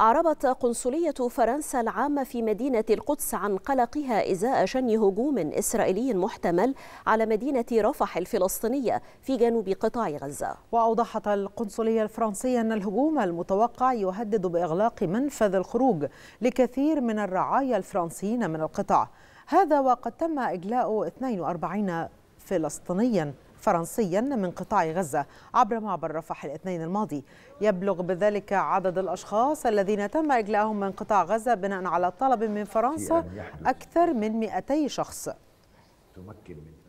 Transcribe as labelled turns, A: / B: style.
A: أعربت قنصلية فرنسا العامة في مدينة القدس عن قلقها إزاء شن هجوم إسرائيلي محتمل على مدينة رفح الفلسطينية في جنوب
B: قطاع غزة وأوضحت القنصلية الفرنسية أن الهجوم المتوقع يهدد بإغلاق منفذ الخروج لكثير من الرعايا الفرنسيين من القطاع هذا وقد تم إجلاء 42 فلسطينياً فرنسيا من قطاع غزة عبر معبر رفح الاثنين الماضي يبلغ بذلك عدد الأشخاص الذين تم إجلاءهم من قطاع غزة بناء على طلب من فرنسا أكثر من 200
C: شخص
D: تمكن من